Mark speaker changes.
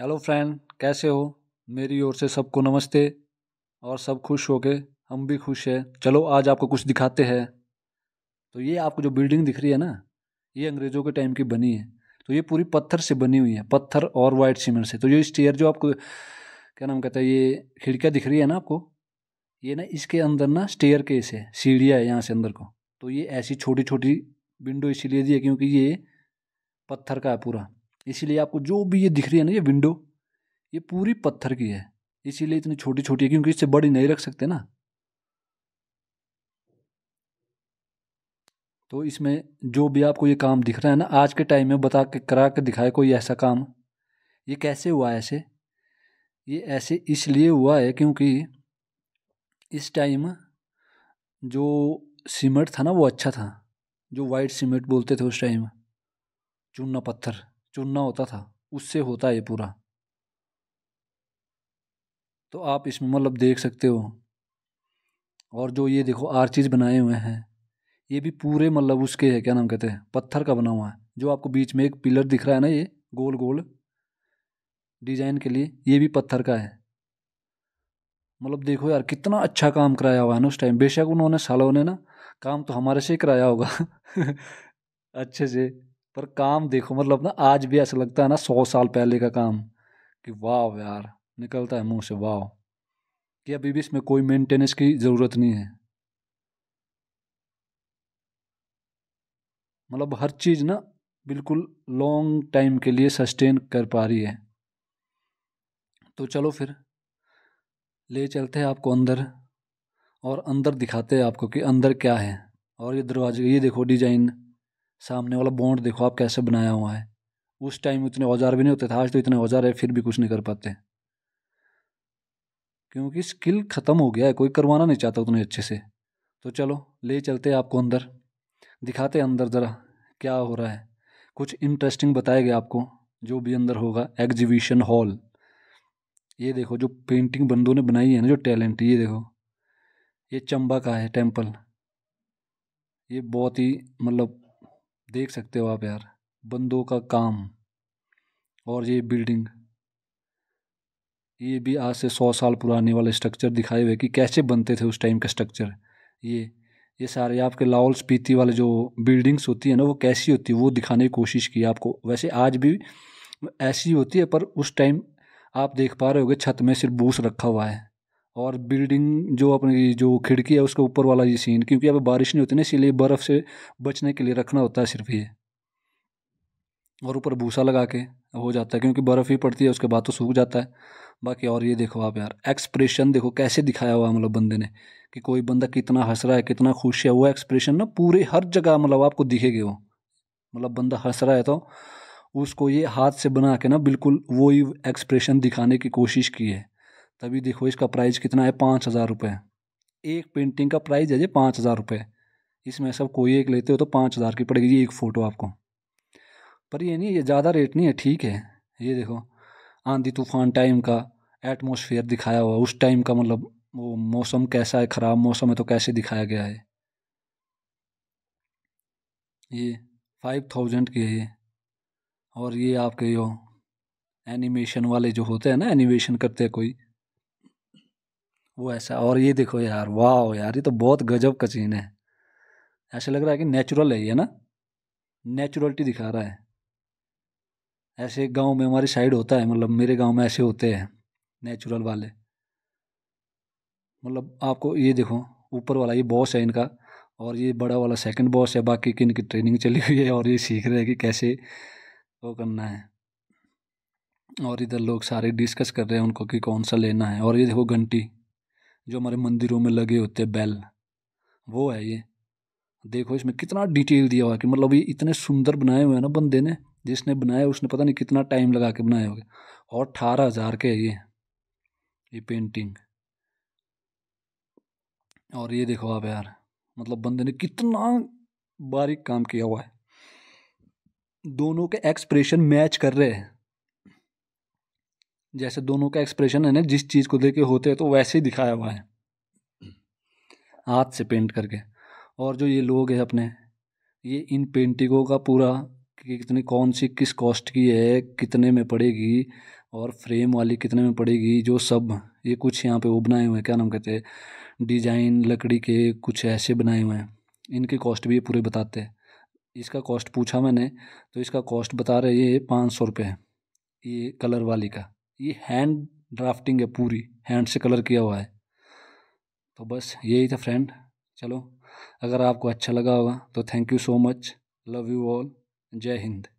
Speaker 1: hello friend कैसे हो मेरी ओर से सबको नमस्ते और सब खुश हो गए हम भी खुश हैं चलो आज आपको कुछ दिखाते हैं तो ये आपको जो बिल्डिंग दिख रही है ना ये अंग्रेज़ों के टाइम की बनी है तो ये पूरी पत्थर से बनी हुई है पत्थर और वाइट सीमेंट से तो ये स्टेयर जो आपको क्या नाम कहता है ये खिड़कियाँ दिख रही है ना आपको ये ना इसके अंदर ना स्टेयर केस है सीढ़िया है यहाँ से अंदर को तो ये ऐसी छोटी छोटी विंडो इसीलिए दी है क्योंकि ये पत्थर का है पूरा इसीलिए आपको जो भी ये दिख रही है ना ये विंडो ये पूरी पत्थर की है इसीलिए इतनी छोटी छोटी है क्योंकि इससे बड़ी नहीं रख सकते ना तो इसमें जो भी आपको ये काम दिख रहा है ना आज के टाइम में बता के करा के दिखाए कोई ऐसा काम ये कैसे हुआ ऐसे ये ऐसे इसलिए हुआ है क्योंकि इस टाइम जो सीमेंट था ना वो अच्छा था जो वाइट सीमेंट बोलते थे उस टाइम चूना पत्थर चुनना होता था उससे होता है पूरा तो आप इसमें मतलब देख सकते हो और जो ये देखो आर्चिज बनाए हुए हैं ये भी पूरे मतलब उसके है क्या नाम कहते हैं पत्थर का बना हुआ है जो आपको बीच में एक पिलर दिख रहा है ना ये गोल गोल डिजाइन के लिए ये भी पत्थर का है मतलब देखो यार कितना अच्छा काम कराया हुआ है ना उस टाइम बेशक उन्होंने सालों ने ना काम तो हमारे से ही कराया होगा अच्छे से पर काम देखो मतलब ना आज भी ऐसा लगता है ना सौ साल पहले का काम कि वाह यार निकलता है मुंह से वाह कि अभी भी इसमें कोई मेंटेनेंस की ज़रूरत नहीं है मतलब हर चीज़ ना बिल्कुल लॉन्ग टाइम के लिए सस्टेन कर पा रही है तो चलो फिर ले चलते हैं आपको अंदर और अंदर दिखाते हैं आपको कि अंदर क्या है और ये दरवाजे ये देखो डिजाइन सामने वाला बॉन्ड देखो आप कैसे बनाया हुआ है उस टाइम उतने औजार भी नहीं होते थे आज तो इतने औजार है फिर भी कुछ नहीं कर पाते क्योंकि स्किल ख़त्म हो गया है कोई करवाना नहीं चाहता उतने अच्छे से तो चलो ले चलते आपको अंदर दिखाते अंदर ज़रा क्या हो रहा है कुछ इंटरेस्टिंग बताया गया आपको जो भी अंदर होगा एग्जीबिशन हॉल ये देखो जो पेंटिंग बंदों ने बनाई है ना जो टैलेंट ये देखो ये चंबा का है टेम्पल ये बहुत ही मतलब देख सकते हो आप यार बंदों का काम और ये बिल्डिंग ये भी आज से सौ साल पुराने वाले स्ट्रक्चर दिखाए हुए कि कैसे बनते थे उस टाइम के स्ट्रक्चर ये ये सारे आपके लाहौल स्पीति वाले जो बिल्डिंग्स होती है ना वो कैसी होती है वो दिखाने की कोशिश की आपको वैसे आज भी ऐसी होती है पर उस टाइम आप देख पा रहे होगे छत में सिर्फ बूस रखा हुआ है और बिल्डिंग जो अपनी जो खिड़की है उसके ऊपर वाला ये सीन क्योंकि अब बारिश नहीं होती ना इसीलिए बर्फ़ से बचने के लिए रखना होता है सिर्फ ये और ऊपर भूसा लगा के हो जाता है क्योंकि बर्फ़ ही पड़ती है उसके बाद तो सूख जाता है बाकी और ये देखो आप यार एक्सप्रेशन देखो कैसे दिखाया हुआ मतलब बंदे ने कि कोई बंदा कितना हंस रहा है कितना खुश है वो एक्सप्रेशन ना पूरे हर जगह मतलब आपको दिखेगी वो मतलब बंदा हंस रहा है तो उसको ये हाथ से बना के ना बिल्कुल वो ही एक्सप्रेशन दिखाने की कोशिश की है तभी देखो इसका प्राइस कितना है पाँच हज़ार रुपये एक पेंटिंग का प्राइस है जी पाँच हज़ार रुपये इसमें सब कोई एक लेते हो तो पाँच हज़ार की पड़ेगी एक फ़ोटो आपको पर ये नहीं ये ज़्यादा रेट नहीं है ठीक है ये देखो आंधी तूफान टाइम का एटमोसफियर दिखाया हुआ उस टाइम का मतलब वो मौसम कैसा है ख़राब मौसम है तो कैसे दिखाया गया है ये फाइव थाउजेंड की है ये और ये आपके यो एनिमेशन वाले जो होते हैं ना एनिमेशन करते हैं कोई वो ऐसा और ये देखो यार वाह यार ये तो बहुत गजब का सीन है ऐसा लग रहा है कि नेचुरल है ये ना नेचुरलिटी दिखा रहा है ऐसे गांव में हमारी साइड होता है मतलब मेरे गांव में ऐसे होते हैं नेचुरल वाले मतलब आपको ये देखो ऊपर वाला ये बॉस है इनका और ये बड़ा वाला सेकंड बॉस है बाकी की इनकी ट्रेनिंग चली हुई है और ये सीख रहे हैं कि कैसे वो करना है और इधर लोग सारे डिस्कस कर रहे हैं उनको कि कौन सा लेना है और ये देखो घंटी जो हमारे मंदिरों में लगे होते हैं बेल वो है ये देखो इसमें कितना डिटेल दिया हुआ है कि मतलब ये इतने सुंदर बनाए हुए हैं ना बंदे ने जिसने बनाया उसने पता नहीं कितना टाइम लगा के बनाए होंगे और अठारह हज़ार के है ये ये पेंटिंग और ये देखो आप यार मतलब बंदे ने कितना बारीक काम किया हुआ है दोनों के एक्सप्रेशन मैच कर रहे हैं जैसे दोनों का एक्सप्रेशन है ना जिस चीज़ को देखे होते हैं तो वैसे ही दिखाया हुआ है हाथ से पेंट करके और जो ये लोग हैं अपने ये इन पेंटिंगों का पूरा कि कितनी कौन सी किस कॉस्ट की है कितने में पड़ेगी और फ्रेम वाली कितने में पड़ेगी जो सब ये कुछ यहाँ पे वो बनाए हुए हैं क्या नाम कहते हैं डिजाइन लकड़ी के कुछ ऐसे बनाए हुए हैं इनकी कॉस्ट भी ये पूरे बताते हैं इसका कॉस्ट पूछा मैंने तो इसका कॉस्ट बता रहे ये पाँच सौ रुपये है ये कलर वाली का ये हैंड ड्राफ्टिंग है पूरी हैंड से कलर किया हुआ है तो बस यही था फ्रेंड चलो अगर आपको अच्छा लगा होगा तो thank you so much love you all जय हिंद